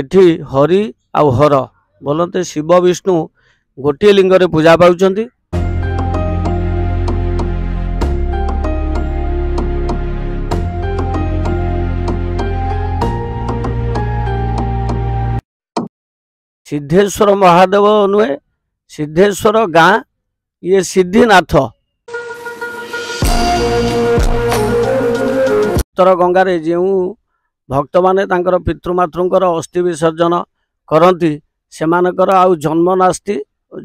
ଏଠି ହରି ଆଉ ହର ବୋଲନ୍ତେ ଶିବ ବିଷ୍ଣୁ ଗୋଟିଏ ଲିଙ୍ଗରେ ପୂଜା ପାଉଛନ୍ତି ସିଦ୍ଧେଶ୍ୱର ମହାଦେବ ନୁହେଁ ସିଦ୍ଧେଶ୍ୱର ଗାଁ ଇଏ ସିଦ୍ଧିନାଥ ଉତ୍ତର ଗଙ୍ଗାରେ ଯେଉଁ ଭକ୍ତମାନେ ତାଙ୍କର ପିତୃମାତୃଙ୍କର ଅସ୍ଥି ବିସର୍ଜନ କରନ୍ତି ସେମାନଙ୍କର ଆଉ ଜନ୍ମ ନାସ୍ତି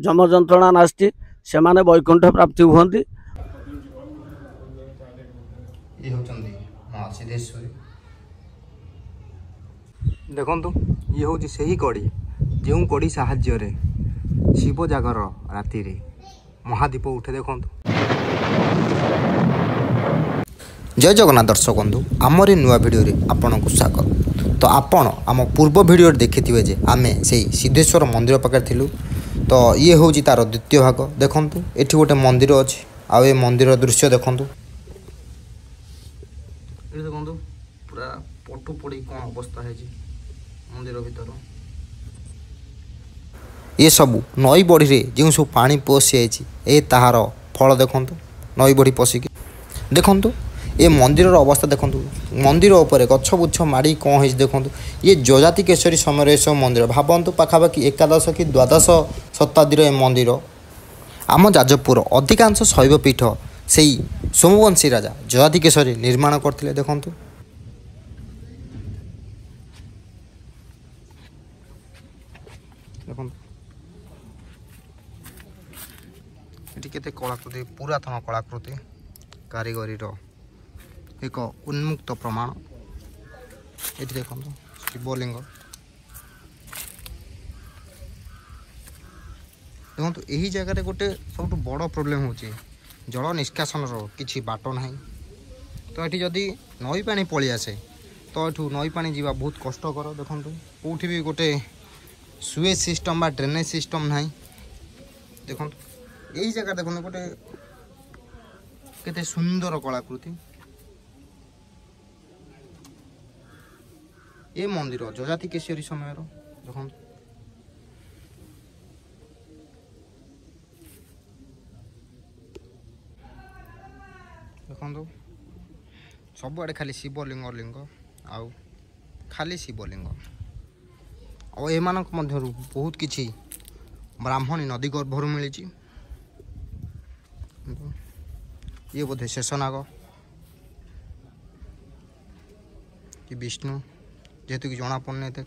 ଜନ୍ମ ଯନ୍ତ୍ରଣା ନାସ୍ତି ସେମାନେ ବୈକୁଣ୍ଠ ପ୍ରାପ୍ତି ହୁଅନ୍ତି ଦେଖନ୍ତୁ ଇଏ ହେଉଛି ସେହି କଡ଼ି ଯେଉଁ କଡ଼ି ସାହାଯ୍ୟରେ ଶିବ ଜାଗର ରାତିରେ ମହାଦୀପ ଉଠେ ଦେଖନ୍ତୁ জয় জগন্নাথ দর্শক বন্ধু আমার এই নূয়া ভিডিওরে আপনার স্বাগত তো আপন আমার পূর্ব ভিডিওরে দেখিথিবে যে আমি সেই সিদ্ধেশ্বর মন্দির পাখে লু তো ইয়ে হচ্ছে তার দ্বিতীয় ভাগ দেখুন এটি গোটে মন্দির অছে আউ মন্দির দৃশ্য দেখুন দেখুন পুরা পটু পড়ি কম অবস্থা হয়েছে মন্দির ভিতর এসবু নই বড়িরে যে সব পাঁ পশি যাই এ তাহার ফল দেখুন নই বড়ি পশিকি দেখুন ଏ ମନ୍ଦିରର ଅବସ୍ଥା ଦେଖନ୍ତୁ ମନ୍ଦିର ଉପରେ ଗଛ ବୁଛ ମାଡ଼ି କ'ଣ ହେଇଛି ଦେଖନ୍ତୁ ଇଏ ଯଜାତି କେଶରୀ ସମୟରେ ଏସବୁ ମନ୍ଦିର ଭାବନ୍ତୁ ପାଖାପାଖି ଏକାଦଶ କି ଦ୍ୱାଦଶ ଶତାବ୍ଦୀର ଏ ମନ୍ଦିର ଆମ ଯାଜପୁର ଅଧିକାଂଶ ଶୈବପୀଠ ସେଇ ସୋମବଂଶୀ ରାଜା ଯଜାତି କେଶରୀ ନିର୍ମାଣ କରିଥିଲେ ଦେଖନ୍ତୁ ଦେଖନ୍ତୁ ଏଠି କେତେ କଳାକୃତି ପୁରାତନ କଳାକୃତି କାରିଗରୀର ଏକ ଉନ୍ମୁକ୍ତ ପ୍ରମାଣ ଏଠି ଦେଖନ୍ତୁ ଶିବଲିଙ୍ଗ ଦେଖନ୍ତୁ ଏହି ଜାଗାରେ ଗୋଟେ ସବୁଠୁ ବଡ଼ ପ୍ରୋବ୍ଲେମ୍ ହେଉଛି ଜଳ ନିଷ୍କାସନର କିଛି ବାଟ ନାହିଁ ତ ଏଠି ଯଦି ନଈ ପାଣି ପଳେଇ ଆସେ ତ ଏଠୁ ନଈ ପାଣି ଯିବା ବହୁତ କଷ୍ଟକର ଦେଖନ୍ତୁ କେଉଁଠି ବି ଗୋଟେ ସୁଏଜ୍ ସିଷ୍ଟମ୍ ବା ଡ୍ରେନେଜ୍ ସିଷ୍ଟମ୍ ନାହିଁ ଦେଖନ୍ତୁ এই জায়গা দেখুন গোটে কেতে সুন্দর কলাকৃতি ଏ ମନ୍ଦିର ଯଜାତି କେଶରୀ ସମୟର ଦେଖନ୍ତୁ ଦେଖନ୍ତୁ ସବୁଆଡ଼େ ଖାଲି ଶିବଲିଙ୍ଗ ଲିଙ୍ଗ ଆଉ ଖାଲି ଶିବଲିଙ୍ଗ ଆଉ ଏମାନଙ୍କ ମଧ୍ୟରୁ ବହୁତ କିଛି ବ୍ରାହ୍ମଣୀ ନଦୀ ଗର୍ଭରୁ ମିଳିଛି ଇଏ ବୋଧେ ଶେଷନାଗ କି ବିଷ୍ଣୁ ଯେହେତୁ କି ଜଣା ପଡ଼ୁନି ଏତେ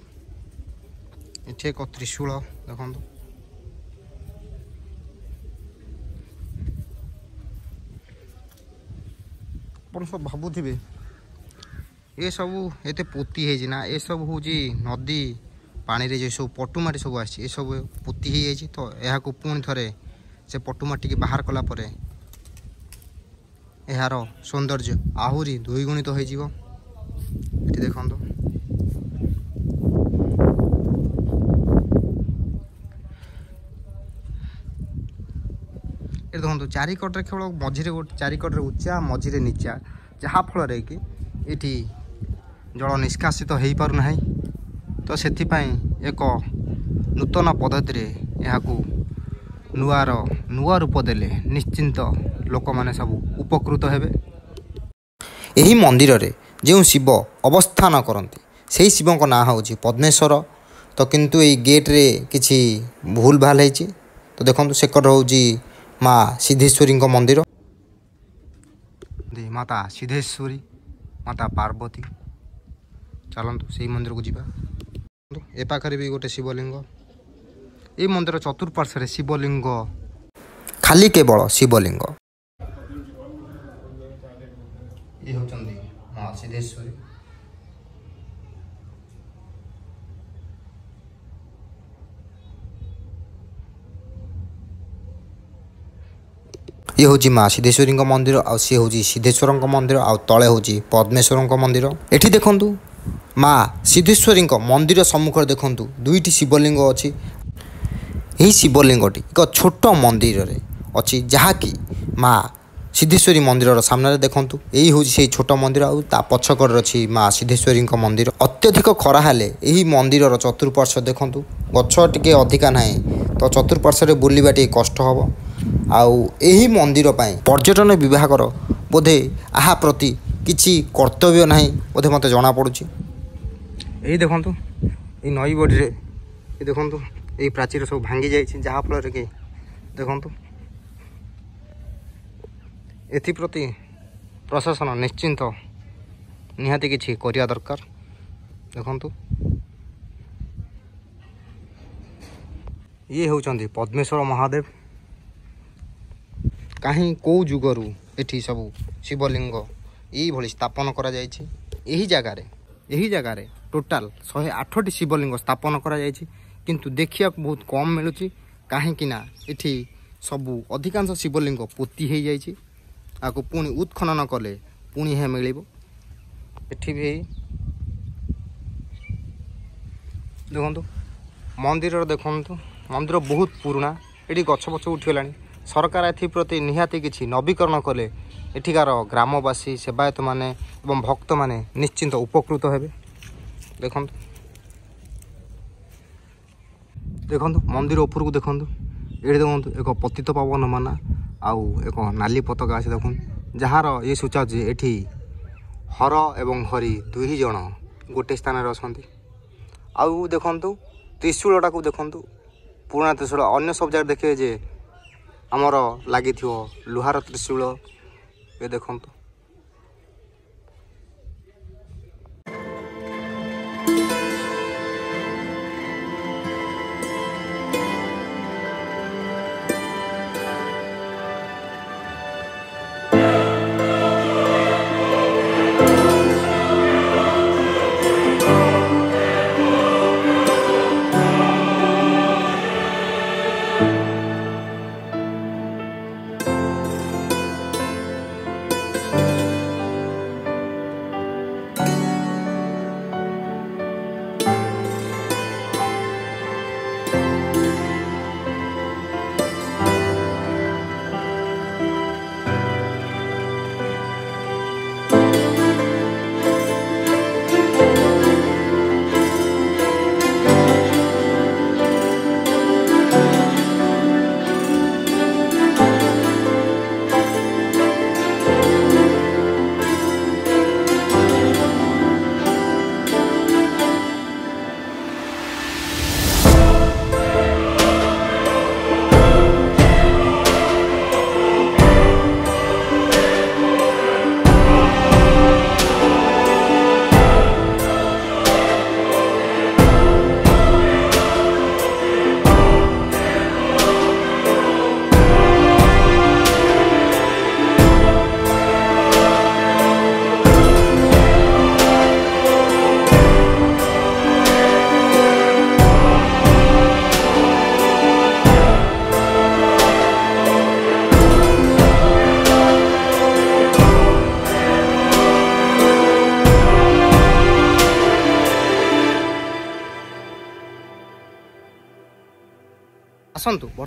ଏଠି ଏକ ତ୍ରିଶୂଳ ଦେଖନ୍ତୁ ଆପଣ ସବୁ ଭାବୁଥିବେ ଏସବୁ ଏତେ ପୋତି ହେଇଛି ନା ଏସବୁ ହେଉଛି ନଦୀ ପାଣିରେ ଯେ ସବୁ ପଟୁମାଟି ସବୁ ଆସିଛି ଏସବୁ ପୋତି ହେଇଯାଇଛି ତ ଏହାକୁ ପୁଣି ଥରେ ସେ ପଟୁମାଟିକି ବାହାର କଲା ପରେ ଏହାର ସୌନ୍ଦର୍ଯ୍ୟ ଆହୁରି ଦ୍ୱିଗୁଣିତ ହୋଇଯିବ ଏଠି ଦେଖନ୍ତୁ ଏଠି ଦେଖନ୍ତୁ ଚାରିକଟରେ କେବଳ ମଝିରେ ଚାରିକଟରେ ଉଚ୍ଚା ମଝିରେ ନିଚା ଯାହାଫଳରେ କି ଏଠି ଜଳ ନିଷ୍କାସିତ ହୋଇପାରୁନାହିଁ ତ ସେଥିପାଇଁ ଏକ ନୂତନ ପଦ୍ଧତିରେ ଏହାକୁ ନୂଆର ନୂଆ ରୂପ ଦେଲେ ନିଶ୍ଚିନ୍ତ ଲୋକମାନେ ସବୁ ଉପକୃତ ହେବେ ଏହି ମନ୍ଦିରରେ ଯେଉଁ ଶିବ ଅବସ୍ଥାନ କରନ୍ତି ସେହି ଶିବଙ୍କ ନାଁ ହେଉଛି ପଦ୍ମେଶ୍ୱର ତ କିନ୍ତୁ ଏଇ ଗେଟ୍ରେ କିଛି ଭୁଲ ଭାଲ ହେଇଛି ତ ଦେଖନ୍ତୁ ସେକଟ ହେଉଛି ମା ସିଦ୍ଧେଶ୍ୱରୀଙ୍କ ମନ୍ଦିର ମାତା ସିଦ୍ଧେଶ୍ୱରୀ ମାତା ପାର୍ବତୀ ଚାଲନ୍ତୁ ସେଇ ମନ୍ଦିରକୁ ଯିବା ଏ ପାଖରେ ବି ଗୋଟେ ଶିବଲିଙ୍ଗ ଏଇ ମନ୍ଦିର ଚତୁଃପାର୍ଶ୍ୱରେ ଶିବଲିଙ୍ଗ ଖାଲି କେବଳ ଶିବଲିଙ୍ଗ ଇଏ ହେଉଛନ୍ତି ମା ସିଦ୍ଧେଶ୍ୱରୀ ଇଏ ହେଉଛି ମା ସିଦ୍ଧେଶ୍ୱରୀଙ୍କ ମନ୍ଦିର ଆଉ ସିଏ ହେଉଛି ସିଦ୍ଧେଶ୍ୱରଙ୍କ ମନ୍ଦିର ଆଉ ତଳେ ହେଉଛି ପଦ୍ମେଶ୍ୱରଙ୍କ ମନ୍ଦିର ଏଠି ଦେଖନ୍ତୁ ମା ସିଦ୍ଧେଶ୍ୱରୀଙ୍କ ମନ୍ଦିର ସମ୍ମୁଖରେ ଦେଖନ୍ତୁ ଦୁଇଟି ଶିବଲିଙ୍ଗ ଅଛି ଏହି ଶିବଲିଙ୍ଗଟି ଏକ ଛୋଟ ମନ୍ଦିରରେ ଅଛି ଯାହାକି ମା ସିଦ୍ଧେଶ୍ୱରୀ ମନ୍ଦିରର ସାମ୍ନାରେ ଦେଖନ୍ତୁ ଏହି ହେଉଛି ସେହି ଛୋଟ ମନ୍ଦିର ଆଉ ତା ପଛ କଡ଼ରେ ଅଛି ମା ସିଦ୍ଧେଶ୍ୱରୀଙ୍କ ମନ୍ଦିର ଅତ୍ୟଧିକ ଖରା ହେଲେ ଏହି ମନ୍ଦିରର ଚତୁଃପାର୍ଶ୍ୱ ଦେଖନ୍ତୁ ଗଛ ଟିକେ ଅଧିକା ନାହିଁ ତ ଚତୁଃପାର୍ଶ୍ୱରେ ବୁଲିବା ଟିକେ କଷ୍ଟ ହେବ ଆଉ ଏହି ମନ୍ଦିର ପାଇଁ ପର୍ଯ୍ୟଟନ ବିଭାଗର ବୋଧେ ଏହା ପ୍ରତି କିଛି କର୍ତ୍ତବ୍ୟ ନାହିଁ ବୋଧେ ମୋତେ ଜଣାପଡ଼ୁଛି ଏଇ ଦେଖନ୍ତୁ ଏଇ ନଈ ବଡ଼ିରେ ଏଇ ଦେଖନ୍ତୁ ଏଇ ପ୍ରାଚୀର ସବୁ ଭାଙ୍ଗିଯାଇଛି ଯାହାଫଳରେ କି ଦେଖନ୍ତୁ ଏଥିପ୍ରତି ପ୍ରଶାସନ ନିଶ୍ଚିନ୍ତ ନିହାତି କିଛି କରିବା ଦରକାର ଦେଖନ୍ତୁ ଇଏ ହେଉଛନ୍ତି ପଦ୍ମେଶ୍ୱର ମହାଦେବ କାହିଁ କେଉଁ ଯୁଗରୁ ଏଠି ସବୁ ଶିବଲିଙ୍ଗ ଏଇଭଳି ସ୍ଥାପନ କରାଯାଇଛି ଏହି ଜାଗାରେ ଏହି ଜାଗାରେ ଟୋଟାଲ ଶହେ ଆଠଟି ଶିବଲିଙ୍ଗ ସ୍ଥାପନ କରାଯାଇଛି କିନ୍ତୁ ଦେଖିବାକୁ ବହୁତ କମ୍ ମିଳୁଛି କାହିଁକିନା ଏଠି ସବୁ ଅଧିକାଂଶ ଶିବଲିଙ୍ଗ ପୋତି ହୋଇଯାଇଛି ଆକୁ ପୁଣି ଉତ୍ଖନନ କଲେ ପୁଣି ଏହା ମିଳିବ ଏଠି ବି ଦେଖନ୍ତୁ ମନ୍ଦିର ଦେଖନ୍ତୁ ମନ୍ଦିର ବହୁତ ପୁରୁଣା ଏଠି ଗଛ ପଛ ଉଠିଗଲାଣି ସରକାର ଏଥିପ୍ରତି ନିହାତି କିଛି ନବୀକରଣ କଲେ ଏଠିକାର ଗ୍ରାମବାସୀ ସେବାୟତମାନେ ଏବଂ ଭକ୍ତମାନେ ନିଶ୍ଚିନ୍ତ ଉପକୃତ ହେବେ ଦେଖନ୍ତୁ ଦେଖନ୍ତୁ ମନ୍ଦିର ଉପରକୁ ଦେଖନ୍ତୁ ଏଠି ଦେଖନ୍ତୁ ଏକ ପତିତ ପାବନ ମାନା ଆଉ ଏକ ନାଲି ପତାକା ଅଛି ଦେଖନ୍ତୁ ଯାହାର ଇଏ ସୂଚାଉଛି ଏଠି ହର ଏବଂ ହରି ଦୁଇ ଜଣ ଗୋଟେ ସ୍ଥାନରେ ଅଛନ୍ତି ଆଉ ଦେଖନ୍ତୁ ତ୍ରିଶୂଳଟାକୁ ଦେଖନ୍ତୁ ପୁରୁଣା ତ୍ରିଶୂଳ ଅନ୍ୟ ସବୁ ଜାଗାରେ ଦେଖିବେ ଯେ ଆମର ଲାଗିଥିବ ଲୁହାର ତ୍ରିଶୂଳ ଏ ଦେଖନ୍ତୁ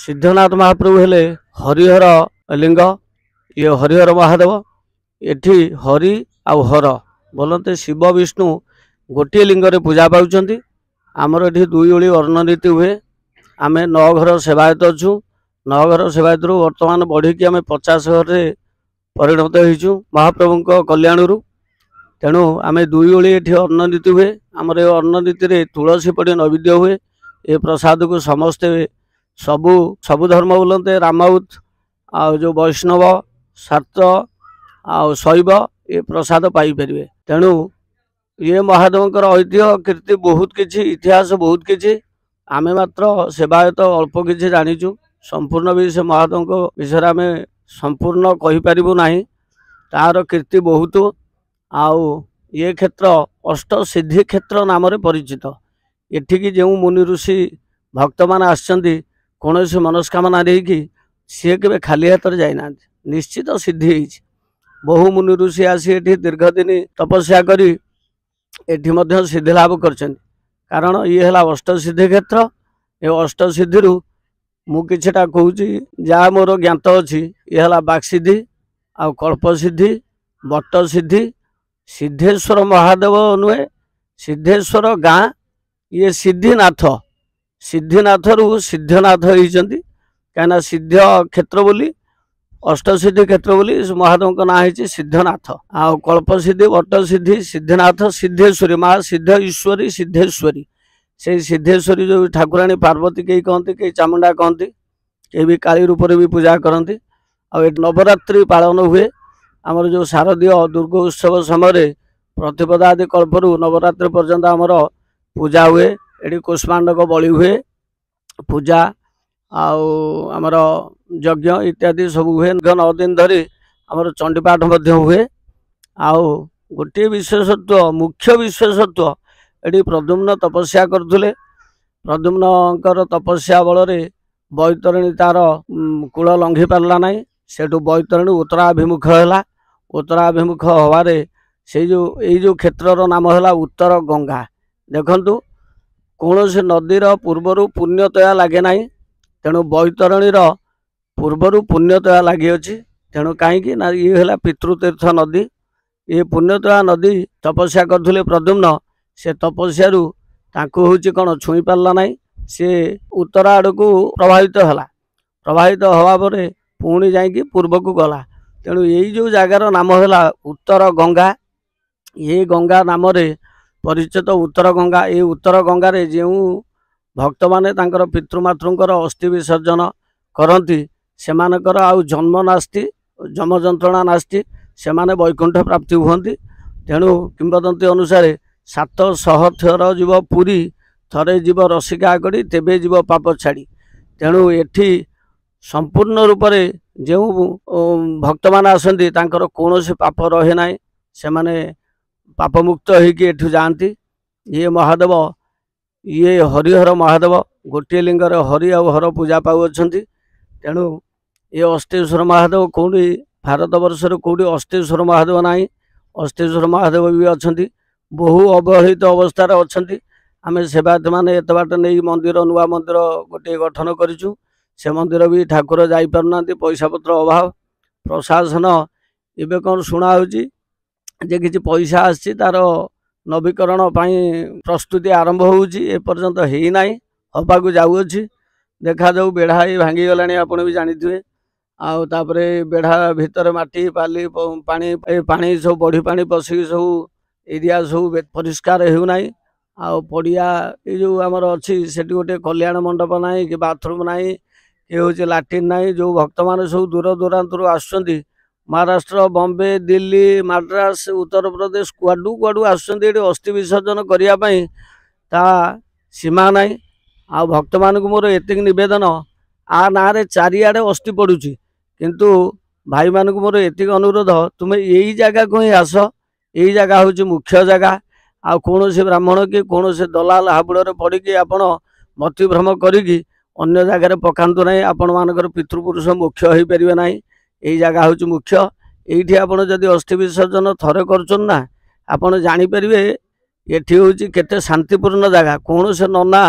ସିଦ୍ଧନାଥ ମହାପ୍ରଭୁ ହେଲେ ହରିହର ଲିଙ୍ଗ ଇଏ ହରିହର ମହାଦେବ ଏଠି ହରି ଆଉ ହର ବୋଲନ୍ତି ଶିବ ବିଷ୍ଣୁ ଗୋଟିଏ ଲିଙ୍ଗରେ ପୂଜା ପାଉଛନ୍ତି ଆମର ଏଠି ଦୁଇ ଓଳି ଅର୍ଣ୍ଣନୀତି ହୁଏ ଆମେ ନଅ ଘର ସେବାୟତ ଅଛୁ ନଅ ଘର ସେବାୟତରୁ ବର୍ତ୍ତମାନ ବଢ଼ିକି ଆମେ ପଚାଶ ଘରରେ ପରିଣତ ହେଇଛୁ ମହାପ୍ରଭୁଙ୍କ କଲ୍ୟାଣରୁ ତେଣୁ ଆମେ ଦୁଇ ଓଳି ଏଠି ଅର୍ଣ୍ଣନୀତି ହୁଏ ଆମର ଏ ଅର୍ଣ୍ଣନୀତିରେ ତୁଳସୀ ପଡ଼ି ନୈବେଦ୍ୟ ହୁଏ ଏ ପ୍ରସାଦକୁ ସମସ୍ତେ ସବୁ ସବୁ ଧର୍ମ ବୋଲନ୍ତେ ରାମାଉତ ଆଉ ଯେଉଁ ବୈଷ୍ଣବ ସାର୍ଥ ଆଉ ଶୈବ ଏ ପ୍ରସାଦ ପାଇପାରିବେ ତେଣୁ ଇଏ ମହାଦେବଙ୍କର ଐତିହ୍ୟ କୀର୍ତ୍ତି ବହୁତ କିଛି ଇତିହାସ ବହୁତ କିଛି ଆମେ ମାତ୍ର ସେବାୟତ ଅଳ୍ପ କିଛି ଜାଣିଛୁ ସମ୍ପୂର୍ଣ୍ଣ ବି ସେ ମହାଦେବଙ୍କ ବିଷୟରେ ଆମେ ସମ୍ପୂର୍ଣ୍ଣ କହିପାରିବୁ ନାହିଁ ତା'ର କୀର୍ତ୍ତି ବହୁତ ଆଉ ଇଏ କ୍ଷେତ୍ର ଅଷ୍ଟସିଦ୍ଧି କ୍ଷେତ୍ର ନାମରେ ପରିଚିତ ଏଠିକି ଯେଉଁ ମୁନି ଋଷି ଭକ୍ତମାନେ ଆସିଛନ୍ତି କୌଣସି ମନସ୍କାମନା ନେଇକି ସିଏ କେବେ ଖାଲି ହାତରେ ଯାଇନାହାନ୍ତି ନିଶ୍ଚିତ ସିଦ୍ଧି ହେଇଛି ବହୁ ମୁନିରୁ ସିଏ ଆସି ଏଠି ଦୀର୍ଘ ଦିନ ତପସ୍ୟା କରି ଏଠି ମଧ୍ୟ ସିଦ୍ଧି ଲାଭ କରିଛନ୍ତି କାରଣ ଇଏ ହେଲା ଅଷ୍ଟସିଦ୍ଧି କ୍ଷେତ୍ର ଏ ଅଷ୍ଟସିଦ୍ଧିରୁ ମୁଁ କିଛିଟା କହୁଛି ଯାହା ମୋର ଜ୍ଞାତ ଅଛି ଇଏ ହେଲା ବାକ୍ସିଦ୍ଧି ଆଉ କଳ୍ପସିଦ୍ଧି ବଟସିଦ୍ଧି ସିଦ୍ଧେଶ୍ୱର ମହାଦେବ ନୁହେଁ ସିଦ୍ଧେଶ୍ୱର ଗାଁ ଇଏ ସିଦ୍ଧିନାଥ ସିଦ୍ଧିନାଥରୁ ସିଦ୍ଧନାଥ ହେଇଛନ୍ତି କାହିଁକିନା ସିଦ୍ଧ କ୍ଷେତ୍ର ବୋଲି ଅଷ୍ଟସିଦ୍ଧି କ୍ଷେତ୍ର ବୋଲି ମହାଦେବଙ୍କ ନାଁ ହେଇଛି ସିଦ୍ଧନାଥ ଆଉ କଳ୍ପସିଦ୍ଧି ବଟସିଦ୍ଧି ସିଦ୍ଧିନାଥ ସିଦ୍ଧେଶ୍ୱରୀ ମା ସିଦ୍ଧେଶ୍ୱରୀ ସିଦ୍ଧେଶ୍ୱରୀ ସେଇ ସିଦ୍ଧେଶ୍ୱରୀ ଯେଉଁ ଠାକୁରାଣୀ ପାର୍ବତୀ କେହି କହନ୍ତି କେହି ଚାମୁଣ୍ଡା କହନ୍ତି କେହି ବି କାଳୀ ରୂପରେ ବି ପୂଜା କରନ୍ତି ଆଉ ଏ ନବରାତ୍ରି ପାଳନ ହୁଏ ଆମର ଯେଉଁ ଶାରଦୀୟ ଦୁର୍ଗ ଉତ୍ସବ ସମୟରେ ପ୍ରତିପଦା ଆଦି କଳ୍ପରୁ ନବରାତ୍ରି ପର୍ଯ୍ୟନ୍ତ ଆମର ପୂଜା ହୁଏ ଏଠି କୁଷ୍ମାଣ୍ଡକ ବଳି ହୁଏ ପୂଜା ଆଉ ଆମର ଯଜ୍ଞ ଇତ୍ୟାଦି ସବୁ ହୁଏ ଦୀର୍ଘ ନଅ ଦିନ ଧରି ଆମର ଚଣ୍ଡୀପାଠ ମଧ୍ୟ ହୁଏ ଆଉ ଗୋଟିଏ ବିଶେଷତ୍ଵ ମୁଖ୍ୟ ବିଶେଷତ୍ଵ ଏଠି ପ୍ରଦ୍ୟୁମ୍ନ ତପସ୍ୟା କରୁଥିଲେ ପ୍ରଦ୍ୟୁମ୍ନଙ୍କର ତପସ୍ୟା ବଳରେ ବୈତରଣୀ ତା'ର କୂଳ ଲଙ୍ଘି ପାରିଲା ନାହିଁ ସେଠୁ ବୈତରଣୀ ଉତ୍ତରାଭିମୁଖ ହେଲା ଉତ୍ତରାଭିମୁଖ ହେବାରେ ସେଇ ଯେଉଁ ଏଇ ଯେଉଁ କ୍ଷେତ୍ରର ନାମ ହେଲା ଉତ୍ତର ଗଙ୍ଗା ଦେଖନ୍ତୁ କୌଣସି ନଦୀର ପୂର୍ବରୁ ପୁଣ୍ୟତୟା ଲାଗେ ନାହିଁ ତେଣୁ ବୈତରଣୀର ପୂର୍ବରୁ ପୁଣ୍ୟତୟା ଲାଗିଅଛି ତେଣୁ କାହିଁକି ନା ଇଏ ହେଲା ପିତୃତୀର୍ଥ ନଦୀ ଏ ପୁଣ୍ୟତୟା ନଦୀ ତପସ୍ୟା କରୁଥିଲେ ପ୍ରଦ୍ୟୁମ୍ନ ସେ ତପସ୍ୟାରୁ ତାଙ୍କୁ ହେଉଛି କ'ଣ ଛୁଇଁ ପାରିଲା ନାହିଁ ସେ ଉତ୍ତର ଆଡ଼କୁ ପ୍ରଭାବିତ ହେଲା ପ୍ରଭାବିତ ହେବା ପରେ ପୁଣି ଯାଇକି ପୂର୍ବକୁ ଗଲା ତେଣୁ ଏଇ ଯେଉଁ ଜାଗାର ନାମ ହେଲା ଉତ୍ତର ଗଙ୍ଗା ଏ ଗଙ୍ଗା ନାମରେ ପରିଚିତ ଉତ୍ତର ଗଙ୍ଗା ଏହି ଉତ୍ତର ଗଙ୍ଗାରେ ଯେଉଁ ଭକ୍ତମାନେ ତାଙ୍କର ପିତୃମାତୃଙ୍କର ଅସ୍ଥି ବିସର୍ଜନ କରନ୍ତି ସେମାନଙ୍କର ଆଉ ଜନ୍ମ ନାସ୍ତି ଜନ୍ମ ଯନ୍ତ୍ରଣା ନାସ୍ତି ସେମାନେ ବୈକୁଣ୍ଠ ପ୍ରାପ୍ତି ହୁଅନ୍ତି ତେଣୁ କିମ୍ବଦନ୍ତୀ ଅନୁସାରେ ସାତ ଶହଥର ଯିବ ପୁରୀ ଥରେ ଯିବ ରସିକା କରି ତେବେ ଯିବ ପାପ ଛାଡ଼ି ତେଣୁ ଏଠି ସମ୍ପୂର୍ଣ୍ଣ ରୂପରେ ଯେଉଁ ଭକ୍ତମାନେ ଆସନ୍ତି ତାଙ୍କର କୌଣସି ପାପ ରହେ ନାହିଁ ସେମାନେ ପାପମୁକ୍ତ ହେଇକି ଏଠୁ ଯାଆନ୍ତି ଇଏ ମହାଦେବ ଇଏ ହରିହର ମହାଦେବ ଗୋଟିଏ ଲିଙ୍ଗରେ ହରି ଆଉ ହର ପୂଜା ପାଉଅଛନ୍ତି ତେଣୁ ଏ ଅଷ୍ଟେଶ୍ୱର ମହାଦେବ କେଉଁଠି ଭାରତବର୍ଷରେ କେଉଁଠି ଅଷ୍ଟେଶ୍ୱର ମହାଦେବ ନାହିଁ ଅଷ୍ଟେଶ୍ୱର ମହାଦେବ ବି ଅଛନ୍ତି ବହୁ ଅବହେଳିତ ଅବସ୍ଥାରେ ଅଛନ୍ତି ଆମେ ସେବାୟତମାନେ ଏତେ ବାଟ ନେଇ ମନ୍ଦିର ନୂଆ ମନ୍ଦିର ଗୋଟିଏ ଗଠନ କରିଛୁ ସେ ମନ୍ଦିର ବି ଠାକୁର ଯାଇପାରୁନାହାନ୍ତି ପଇସା ପତ୍ର ଅଭାବ ପ୍ରଶାସନ ଏବେ କ'ଣ ଶୁଣା ହେଉଛି যে କିଛି ପଇସା ଆସିଛି ତାର ନବୀକରଣ ପାଇଁ ପ୍ରସ୍ତୁତି ଆରମ୍ଭ ହେଉଛି ଏପର୍ଯ୍ୟନ୍ତ ହେଇନାହିଁ ହେବାକୁ ଯାଉଅଛି ଦେଖାଯାଉ ବେଢ଼ା ଏଇ ଭାଙ୍ଗିଗଲାଣି ଆପଣ ବି ଜାଣିଥିବେ ଆଉ ତାପରେ ବେଢ଼ା ଭିତରେ ମାଟି ପାଲି ପାଣି ଏ ପାଣି ସବୁ ବଢ଼ି ପାଣି ପଶିକି ସବୁ ଏରିଆ ସବୁ ପରିଷ୍କାର ହେଉନାହିଁ ଆଉ ପଡ଼ିଆ ଏଇ ଯେଉଁ ଆମର ଅଛି ସେଠି ଗୋଟେ କଲ୍ୟାଣ ମଣ୍ଡପ ନାହିଁ କି ବାଥରୁମ୍ ନାହିଁ କି ହେଉଛି ଲାଟ୍ରିନ୍ ନାହିଁ ଯେଉଁ ଭକ୍ତମାନେ ସବୁ ଦୂର ଦୂରାନ୍ତରୁ ଆସୁଛନ୍ତି ମହାରାଷ୍ଟ୍ର ବମ୍ବେ ଦିଲ୍ଲୀ ମାଡ୍ରାସ ଉତ୍ତରପ୍ରଦେଶ କୁଆଡ଼ୁ କୁଆଡ଼ୁ ଆସୁଛନ୍ତି ଏଠି ଅସ୍ଥି ବିସର୍ଜନ କରିବା ପାଇଁ ତା ସୀମା ନାହିଁ ଆଉ ଭକ୍ତମାନଙ୍କୁ ମୋର ଏତିକି ନିବେଦନ ଆ ନାଁରେ ଚାରିଆଡ଼େ ଅସ୍ଥି ପଡ଼ୁଛି କିନ୍ତୁ ଭାଇମାନଙ୍କୁ ମୋର ଏତିକି ଅନୁରୋଧ ତୁମେ ଏଇ ଜାଗାକୁ ହିଁ ଆସ ଏଇ ଜାଗା ହେଉଛି ମୁଖ୍ୟ ଜାଗା ଆଉ କୌଣସି ବ୍ରାହ୍ମଣ କି କୌଣସି ଦଲାଲ ହାବୁଡ଼ରେ ପଡ଼ିକି ଆପଣ ମତିଭ୍ରମ କରିକି ଅନ୍ୟ ଜାଗାରେ ପକାନ୍ତୁ ନାହିଁ ଆପଣମାନଙ୍କର ପିତୃପୁରୁଷ ମୁଖ୍ୟ ହୋଇପାରିବେ ନାହିଁ ଏଇ ଜାଗା ହେଉଛି ମୁଖ୍ୟ ଏଇଠି ଆପଣ ଯଦି ଅସ୍ଥି ବିସର୍ଜନ ଥରେ କରୁଛନ୍ତି ନା ଆପଣ ଜାଣିପାରିବେ ଏଠି ହେଉଛି କେତେ ଶାନ୍ତିପୂର୍ଣ୍ଣ ଜାଗା କୌଣସି ନନା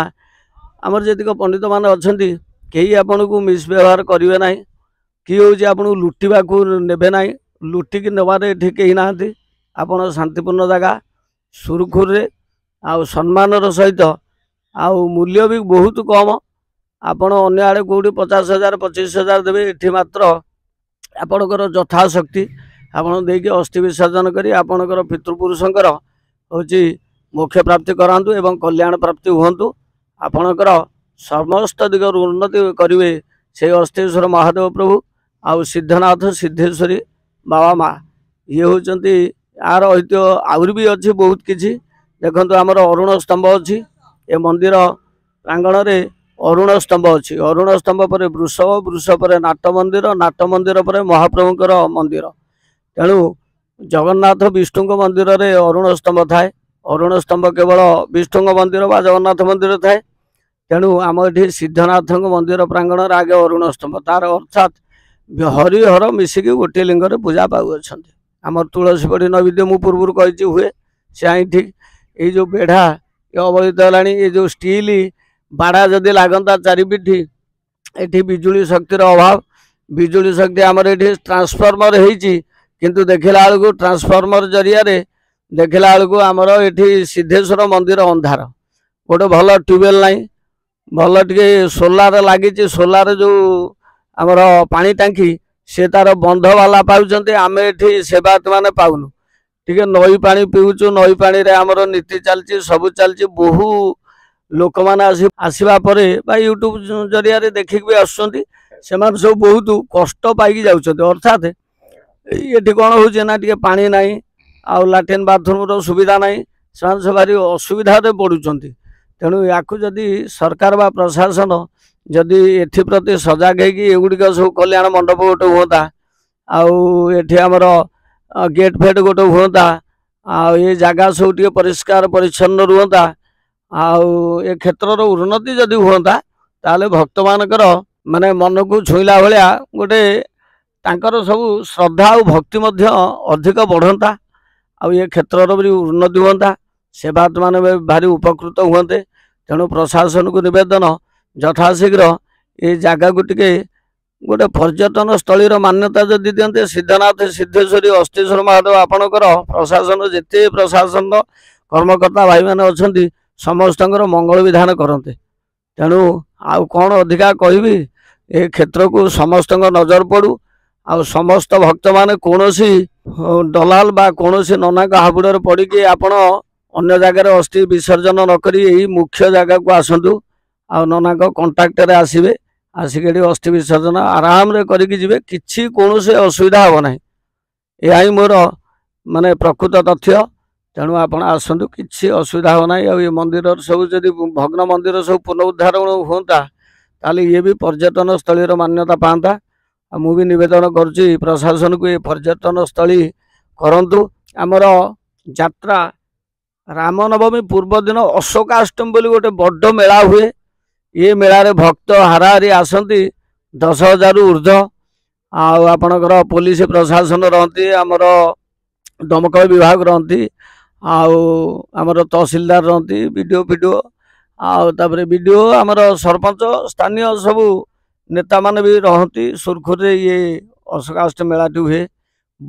ଆମର ଯେତିକ ପଣ୍ଡିତମାନେ ଅଛନ୍ତି କେହି ଆପଣଙ୍କୁ ମିସବ୍ୟବହାର କରିବେ ନାହିଁ କି ହେଉଛି ଆପଣଙ୍କୁ ଲୁଟିବାକୁ ନେବେ ନାହିଁ ଲୁଟିକି ନେବାରେ ଏଠି କେହି ନାହାନ୍ତି ଆପଣ ଶାନ୍ତିପୂର୍ଣ୍ଣ ଜାଗା ସୁରୁଖୁରୁରେ ଆଉ ସମ୍ମାନର ସହିତ ଆଉ ମୂଲ୍ୟ ବି ବହୁତ କମ୍ ଆପଣ ଅନ୍ୟ ଆଡ଼େ କେଉଁଠି ପଚାଶ ହଜାର ପଚିଶ ହଜାର ଦେବେ ଏଠି ମାତ୍ର ଆପଣଙ୍କର ଯଥାଶକ୍ତି ଆପଣ ଦେଇକି ଅସ୍ଥି ବିସର୍ଜନ କରି ଆପଣଙ୍କର ପିତୃପୁରୁଷଙ୍କର ହେଉଛି ମୁଖ୍ୟ ପ୍ରାପ୍ତି କରାନ୍ତୁ ଏବଂ କଲ୍ୟାଣ ପ୍ରାପ୍ତି ହୁଅନ୍ତୁ ଆପଣଙ୍କର ସମସ୍ତ ଦିଗରୁ ଉନ୍ନତି କରିବେ ସେଇ ଅସ୍ଥିଶ୍ୱର ମହାଦେବ ପ୍ରଭୁ ଆଉ ସିଦ୍ଧନାଥ ସିଦ୍ଧେଶ୍ୱରୀ ବାବା ମା ଇଏ ହେଉଛନ୍ତି ଏହାର ଐତିହ୍ୟ ଆହୁରି ବି ଅଛି ବହୁତ କିଛି ଦେଖନ୍ତୁ ଆମର ଅରୁଣ ସ୍ତମ୍ଭ ଅଛି ଏ ମନ୍ଦିର ପ୍ରାଙ୍ଗଣରେ ଅରୁଣ ସ୍ତମ୍ଭ ଅଛି ଅରୁଣ ସ୍ତମ୍ଭ ପରେ ବୃଷଭ ବୃଷଭ ପରେ ନାଟ ମନ୍ଦିର ନାଟ ମନ୍ଦିର ପରେ ମହାପ୍ରଭୁଙ୍କର ମନ୍ଦିର ତେଣୁ ଜଗନ୍ନାଥ ବିଷ୍ଣୁଙ୍କ ମନ୍ଦିରରେ ଅରୁଣ ସ୍ତମ୍ଭ ଥାଏ ଅରୁଣ ସ୍ତମ୍ଭ କେବଳ ବିଷ୍ଣୁଙ୍କ ମନ୍ଦିର ବା ଜଗନ୍ନାଥ ମନ୍ଦିର ଥାଏ ତେଣୁ ଆମ ଏଠି ସିଦ୍ଧନାଥଙ୍କ ମନ୍ଦିର ପ୍ରାଙ୍ଗଣରେ ଆଗେ ଅରୁଣ ସ୍ତମ୍ଭ ତାର ଅର୍ଥାତ୍ ହରିହର ମିଶିକି ଗୋଟିଏ ଲିଙ୍ଗରେ ପୂଜା ପାଉଅଛନ୍ତି ଆମର ତୁଳସୀପଡ଼ି ନୈବେଦ୍ୟ ମୁଁ ପୂର୍ବରୁ କହିଛି ହୁଏ ସେ ଆଇଁ ଠିକ୍ ଏଇ ଯେଉଁ ବେଢ଼ା ଅବହେଳିତ ହେଲାଣି ଏଇ ଯେଉଁ ଷ୍ଟିଲ୍ ବାଡ଼ା ଯଦି ଲାଗନ୍ତା ଚାରି ପିଠି ଏଠି ବିଜୁଳି ଶକ୍ତିର ଅଭାବ ବିଜୁଳି ଶକ୍ତି ଆମର ଏଠି ଟ୍ରାନ୍ସଫର୍ମର ହେଇଛି କିନ୍ତୁ ଦେଖିଲା ବେଳକୁ ଟ୍ରାନ୍ସଫର୍ମର ଜରିଆରେ ଦେଖିଲା ବେଳକୁ ଆମର ଏଠି ସିଦ୍ଧେଶ୍ୱର ମନ୍ଦିର ଅନ୍ଧାର ଗୋଟେ ଭଲ ଟ୍ୟୁବୱେଲ୍ ନାହିଁ ଭଲ ଟିକେ ସୋଲାର ଲାଗିଛି ସୋଲାର ଯେଉଁ ଆମର ପାଣି ଟାଙ୍କି ସେ ତାର ବନ୍ଧବାଲା ପାଉଛନ୍ତି ଆମେ ଏଠି ସେବାୟତମାନେ ପାଉନୁ ଟିକେ ନଈ ପାଣି ପିଉଛୁ ନଈ ପାଣିରେ ଆମର ନୀତି ଚାଲିଛି ସବୁ ଚାଲିଛି ବହୁ ଲୋକମାନେ ଆସି ଆସିବା ପରେ ବା ୟୁଟ୍ୟୁବ ଜରିଆରେ ଦେଖିକି ବି ଆସୁଛନ୍ତି ସେମାନେ ସବୁ ବହୁତ କଷ୍ଟ ପାଇକି ଯାଉଛନ୍ତି ଅର୍ଥାତ ଏଠି କ'ଣ ହେଉଛି ନା ଟିକେ ପାଣି ନାହିଁ ଆଉ ଲାଟ୍ରିନ୍ ବାଥରୁମ୍ର ସୁବିଧା ନାହିଁ ସେମାନେ ସବୁ ଭାରି ଅସୁବିଧାରେ ପଡ଼ୁଛନ୍ତି ତେଣୁ ୟାକୁ ଯଦି ସରକାର ବା ପ୍ରଶାସନ ଯଦି ଏଥିପ୍ରତି ସଜାଗ ହେଇକି ଏଗୁଡ଼ିକ ସବୁ କଲ୍ୟାଣ ମଣ୍ଡପ ଗୋଟେ ହୁଅନ୍ତା ଆଉ ଏଠି ଆମର ଗେଟ୍ ଫେଟ୍ ଗୋଟେ ହୁଅନ୍ତା ଆଉ ଏ ଜାଗା ସବୁ ଟିକେ ପରିଷ୍କାର ପରିଚ୍ଛନ୍ନ ରୁହନ୍ତା ଆଉ ଏ କ୍ଷେତ୍ରର ଉନ୍ନତି ଯଦି ହୁଅନ୍ତା ତାହେଲେ ଭକ୍ତମାନଙ୍କର ମାନେ ମନକୁ ଛୁଇଁଲା ଭଳିଆ ଗୋଟେ ତାଙ୍କର ସବୁ ଶ୍ରଦ୍ଧା ଆଉ ଭକ୍ତି ମଧ୍ୟ ଅଧିକ ବଢ଼ନ୍ତା ଆଉ ଏ କ୍ଷେତ୍ରର ବି ଉନ୍ନତି ହୁଅନ୍ତା ସେବାୟତମାନେ ବି ଭାରି ଉପକୃତ ହୁଅନ୍ତେ ତେଣୁ ପ୍ରଶାସନକୁ ନିବେଦନ ଯଥାଶୀଘ୍ର ଏ ଜାଗାକୁ ଟିକେ ଗୋଟେ ପର୍ଯ୍ୟଟନ ସ୍ଥଳୀର ମାନ୍ୟତା ଯଦି ଦିଅନ୍ତେ ସିଦ୍ଧନାଥ ସିଦ୍ଧେଶ୍ୱରୀ ଅସ୍ତେଶ୍ୱର ମହାଦେବ ଆପଣଙ୍କର ପ୍ରଶାସନ ଯେତେ ପ୍ରଶାସନ କର୍ମକର୍ତ୍ତା ଭାଇମାନେ ଅଛନ୍ତି ସମସ୍ତଙ୍କର ମଙ୍ଗଳ ବିଧାନ କରନ୍ତେ ତେଣୁ ଆଉ କ'ଣ ଅଧିକା କହିବି ଏ କ୍ଷେତ୍ରକୁ ସମସ୍ତଙ୍କ ନଜର ପଡ଼ୁ ଆଉ ସମସ୍ତ ଭକ୍ତମାନେ କୌଣସି ଦଲାଲ ବା କୌଣସି ନନାଙ୍କ ହାବୁଡ଼ରେ ପଡ଼ିକି ଆପଣ ଅନ୍ୟ ଜାଗାରେ ଅସ୍ଥି ବିସର୍ଜନ ନକରି ଏହି ମୁଖ୍ୟ ଜାଗାକୁ ଆସନ୍ତୁ ଆଉ ନନାଙ୍କ କଣ୍ଟାକ୍ଟରେ ଆସିବେ ଆସିକି ଏଠି ଅସ୍ଥି ବିସର୍ଜନ ଆରାମରେ କରିକି ଯିବେ କିଛି କୌଣସି ଅସୁବିଧା ହେବ ନାହିଁ ଏହା ହିଁ ମୋର ମାନେ ପ୍ରକୃତ ତଥ୍ୟ ତେଣୁ ଆପଣ ଆସନ୍ତୁ କିଛି ଅସୁବିଧା ହେବ ନାହିଁ ଆଉ ଏ ମନ୍ଦିର ସବୁ ଯଦି ଭଗ୍ନ ମନ୍ଦିର ସବୁ ପୁନରୁଦ୍ଧାର ହୁଅନ୍ତା ତାହେଲେ ଇଏ ବି ପର୍ଯ୍ୟଟନସ୍ଥଳୀର ମାନ୍ୟତା ପାଆନ୍ତା ଆଉ ମୁଁ ବି ନିବେଦନ କରୁଛି ପ୍ରଶାସନକୁ ଏ ପର୍ଯ୍ୟଟନସ୍ଥଳୀ କରନ୍ତୁ ଆମର ଯାତ୍ରା ରାମନବମୀ ପୂର୍ବଦିନ ଅଶୋକାଷ୍ଟମୀ ବୋଲି ଗୋଟେ ବଡ଼ ମେଳା ହୁଏ ଏ ମେଳାରେ ଭକ୍ତ ହାରାହାରି ଆସନ୍ତି ଦଶ ହଜାରରୁ ଉର୍ଦ୍ଧ୍ୱ ଆଉ ଆପଣଙ୍କର ପୋଲିସ ପ୍ରଶାସନ ରହନ୍ତି ଆମର ଦମକଳ ବିଭାଗ ରହନ୍ତି ଆଉ ଆମର ତହସିଲଦାର ରହନ୍ତି ବି ଡି ଓ ପିଡ଼ିଓ ଆଉ ତାପରେ ବି ଡି ଓ ଆମର ସରପଞ୍ଚ ସ୍ଥାନୀୟ ସବୁ ନେତାମାନେ ବି ରହନ୍ତି ସୁରୁଖୁରୁରେ ଇଏ ଅଶୋକାଷ୍ଟ ମେଳାଟି ହୁଏ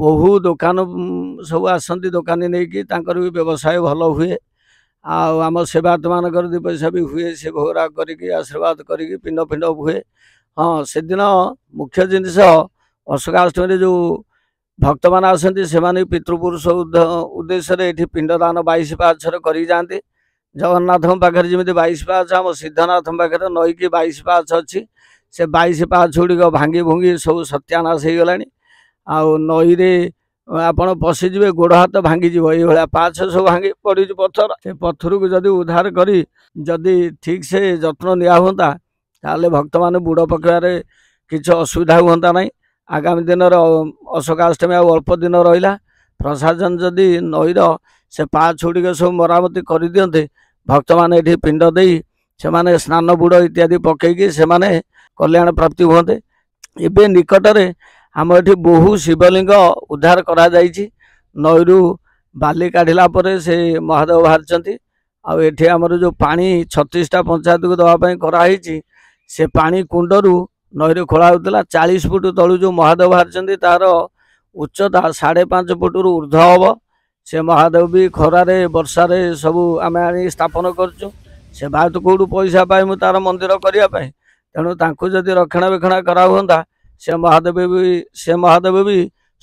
ବହୁ ଦୋକାନ ସବୁ ଆସନ୍ତି ଦୋକାନୀ ନେଇକି ତାଙ୍କର ବି ବ୍ୟବସାୟ ଭଲ ହୁଏ ଆଉ ଆମ ସେବାୟତମାନଙ୍କର ଦୁଇ ପଇସା ବି ହୁଏ ସେ ଭୋଗରାଗ କରିକି ଆଶୀର୍ବାଦ କରିକି ପିଣ୍ଡ ଫିଣ୍ଡ ହୁଏ ହଁ ସେଦିନ ମୁଖ୍ୟ ଜିନିଷ ଅଶୋକାଷ୍ଟମୀରେ ଯେଉଁ ଭକ୍ତମାନେ ଆସନ୍ତି ସେମାନେ ପିତୃପୁରୁଷ ଉଦ୍ଦେଶ୍ୟରେ ଏଠି ପିଣ୍ଡଦାନ ବାଇଶ ପାହାଚରେ କରିଯାଆନ୍ତି ଜଗନ୍ନାଥଙ୍କ ପାଖରେ ଯେମିତି ବାଇଶ ପାହାଚ ଆମ ସିଦ୍ଧନାଥଙ୍କ ପାଖରେ ନଈକି ବାଇଶ ପାହାଚ ଅଛି ସେ ବାଇଶ ପାହାଚ ଗୁଡ଼ିକ ଭାଙ୍ଗି ଭୁଙ୍ଗି ସବୁ ସତ୍ୟାନାଶ ହେଇଗଲାଣି ଆଉ ନଈରେ ଆପଣ ପଶିଯିବେ ଗୋଡ଼ ହାତ ଭାଙ୍ଗିଯିବ ଏଇଭଳିଆ ପାହାଚ ସବୁ ଭାଙ୍ଗି ପଡ଼ିଛି ପଥର ସେ ପଥରକୁ ଯଦି ଉଦ୍ଧାର କରି ଯଦି ଠିକ୍ସେ ଯତ୍ନ ନିଆ ହୁଅନ୍ତା ତାହେଲେ ଭକ୍ତମାନେ ବୁଡ଼ ପକେଇବାରେ କିଛି ଅସୁବିଧା ହୁଅନ୍ତା ନାହିଁ ଆଗାମୀ ଦିନର ଅଶୋକାଷ୍ଟମୀ ଆଉ ଅଳ୍ପ ଦିନ ରହିଲା ପ୍ରଶାସନ ଯଦି ନଈର ସେ ପାହାଚ ଗୁଡ଼ିକ ସବୁ ମରାମତି କରିଦିଅନ୍ତେ ଭକ୍ତମାନେ ଏଠି ପିଣ୍ଡ ଦେଇ ସେମାନେ ସ୍ନାନ ବୁଡ଼ ଇତ୍ୟାଦି ପକେଇକି ସେମାନେ କଲ୍ୟାଣ ପ୍ରାପ୍ତି ହୁଅନ୍ତେ ଏବେ ନିକଟରେ ଆମ ଏଠି ବହୁ ଶିବଲିଙ୍ଗ ଉଦ୍ଧାର କରାଯାଇଛି ନଈରୁ ବାଲି କାଢ଼ିଲା ପରେ ସେ ମହାଦେବ ବାହାରିଛନ୍ତି ଆଉ ଏଠି ଆମର ଯେଉଁ ପାଣି ଛତିଶଟା ପଞ୍ଚାୟତକୁ ଦେବା ପାଇଁ କରାହେଇଛି ସେ ପାଣି କୁଣ୍ଡରୁ ନଈରେ ଖୋଳା ହେଉଥିଲା ଚାଳିଶ ଫୁଟ ତଳୁ ଯେଉଁ ମହାଦେବ ବାହାରିଛନ୍ତି ତାର ଉଚ୍ଚତା ସାଢ଼େ ପାଞ୍ଚ ଫୁଟରୁ ଉର୍ଦ୍ଧ୍ୱ ହେବ ସେ ମହାଦେବ ବି ଖରାରେ ବର୍ଷାରେ ସବୁ ଆମେ ଆଣିକି ସ୍ଥାପନ କରୁଛୁ ସେ ଭାରତ କେଉଁଠୁ ପଇସା ପାଇବୁ ତାର ମନ୍ଦିର କରିବା ପାଇଁ ତେଣୁ ତାଙ୍କୁ ଯଦି ରକ୍ଷଣାବେକ୍ଷଣ କରାହୁଅନ୍ତା ସେ ମହାଦେବ ବି ସେ ମହାଦେବ ବି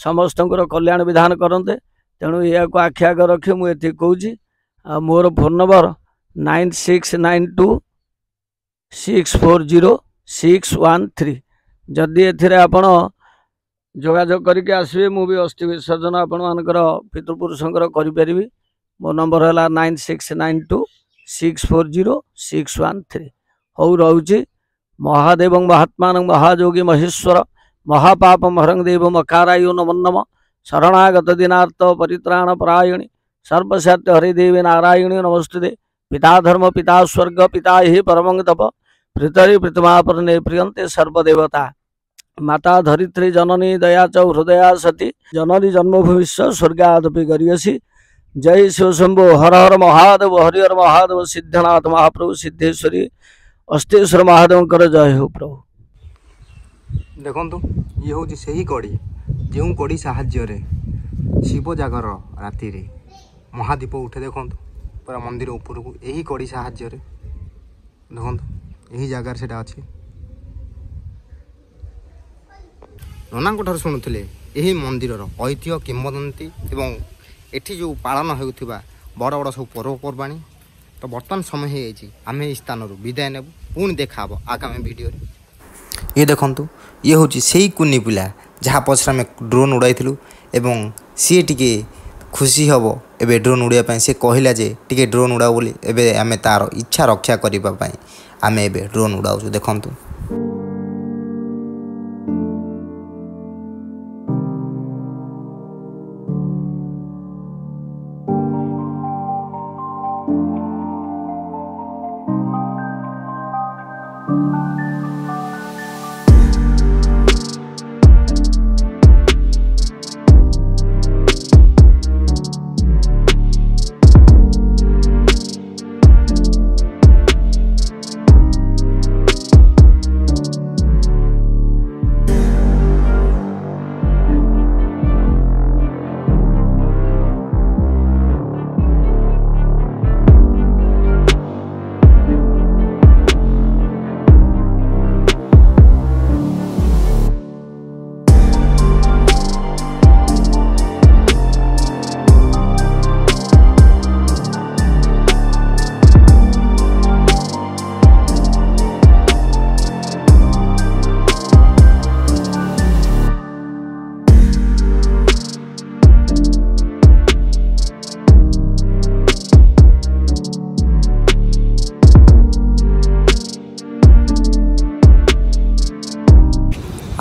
ସମସ୍ତଙ୍କର କଲ୍ୟାଣ ବିଧାନ କରନ୍ତେ ତେଣୁ ଏହାକୁ ଆଖି ଆଗ ରଖି ମୁଁ ଏଠି କହୁଛି ଆଉ ମୋର phone number nine six nine two six four zero six one three जदि एपण जोजोग करके आसवे मुझे अस्थि विसर्जन आपर पितृपुरुष करपरि मो नंबर है nine six nine two six four zero six one three हो रही महादेव महात्मा महाजोगी महेश्वर महापाप महरंगदेव मकारायु नम नम शरणागत दिनार्थ परित्राण परायणी सर्वसात्य हरिदेवी नारायणी नमस्ते पिता धर्म पिता स्वर्ग पिता ही परमंग तप भृतरी प्रतमापरने प्रियंते सर्वदेवता माता धरित्री जननी दया चौ हृदया सती जननी जन्मभूमिश्व स्वर्गादपि गरियसी जय शिव शंभु हर हर महादेव हरिहर महादेव सिद्धनाथ महाप्रभु सिद्धेश्वरी अस्तेश्वर महादेव जय हो प्रभु देखु ये हूँ से ही कड़ी जो कड़ी साहाଯ୍य शिव जगर राति ମହାଦୀପ ଉଠେ ଦେଖନ୍ତୁ ପୁରା ମନ୍ଦିର ଉପରକୁ ଏହି କଡ଼ି ସାହାଯ୍ୟରେ ଦେଖନ୍ତୁ ଏହି ଜାଗାରେ ସେଇଟା ଅଛି ନନାଙ୍କଠାରୁ ଶୁଣୁଥିଲେ ଏହି ମନ୍ଦିରର ଐତିହ୍ୟ କିମ୍ବଦନ୍ତୀ ଏବଂ ଏଠି ଯେଉଁ ପାଳନ ହେଉଥିବା ବଡ଼ ବଡ଼ ସବୁ ପର୍ବପର୍ବାଣି ତ ବର୍ତ୍ତମାନ ସମୟ ହେଇଯାଇଛି ଆମେ ଏହି ସ୍ଥାନରୁ ବିଦାୟ ନେବୁ ପୁଣି ଦେଖାହେବ ଆଗାମୀ ଭିଡ଼ିଓରେ ଇଏ ଦେଖନ୍ତୁ ଇଏ ହେଉଛି ସେଇ କୁନି ପିଲା ଯାହା ପଛରେ ଆମେ ଡ୍ରୋନ୍ ଉଡ଼ାଇଥିଲୁ ଏବଂ ସିଏ ଟିକେ ଖୁସି ହେବ ଏବେ ଡ୍ରୋନ୍ ଉଡ଼ିବା ପାଇଁ ସେ କହିଲା ଯେ ଟିକେ ଡ୍ରୋନ୍ ଉଡ଼ାଉ ବୋଲି ଏବେ ଆମେ ତା'ର ଇଚ୍ଛା ରକ୍ଷା କରିବା ପାଇଁ ଆମେ ଏବେ ଡ୍ରୋନ୍ ଉଡ଼ାଉଛୁ ଦେଖନ୍ତୁ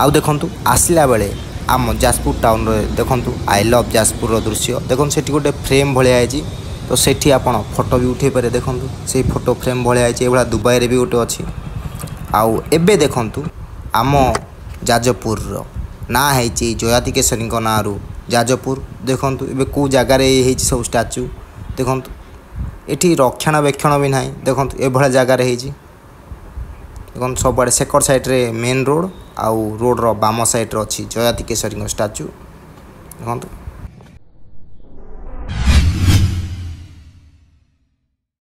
ଆଉ ଦେଖନ୍ତୁ ଆସିଲା ବେଳେ ଆମ ଯାଜପୁର ଟାଉନରେ ଦେଖନ୍ତୁ ଆଇ ଲଭ୍ ଯାଜପୁରର ଦୃଶ୍ୟ ଦେଖନ୍ତୁ ସେଠି ଗୋଟେ ଫ୍ରେମ୍ ଭଳିଆ ହେଇଛି ତ ସେଠି ଆପଣ ଫଟୋ ବି ଉଠାଇ ପାରିବେ ଦେଖନ୍ତୁ ସେଇ ଫଟୋ ଫ୍ରେମ୍ ଭଳିଆ ହେଇଛି ଏଭଳିଆ ଦୁବାଇରେ ବି ଗୋଟେ ଅଛି ଆଉ ଏବେ ଦେଖନ୍ତୁ ଆମ ଯାଜପୁରର ନାଁ ହେଇଛି ଜୟାତି କେଶରୀଙ୍କ ନାଁରୁ ଯାଜପୁର ଦେଖନ୍ତୁ ଏବେ କେଉଁ ଜାଗାରେ ହେଇଛି ସବୁ ଷ୍ଟାଚ୍ୟୁ ଦେଖନ୍ତୁ ଏଠି ରକ୍ଷଣାବେକ୍ଷଣ ବି ନାହିଁ ଦେଖନ୍ତୁ ଏଭଳିଆ ଜାଗାରେ ହେଇଛି ଦେଖନ୍ତୁ ସବୁଆଡ଼େ ସେକଡ଼ ସାଇଡ଼୍ରେ ମେନ୍ ରୋଡ଼ ଆଉ ରୋଡ଼୍ର ବାମ ସାଇଡ଼୍ରେ ଅଛି ଜୟାତି କେଶରୀଙ୍କ ଷ୍ଟାଚ୍ୟୁ ଦେଖନ୍ତୁ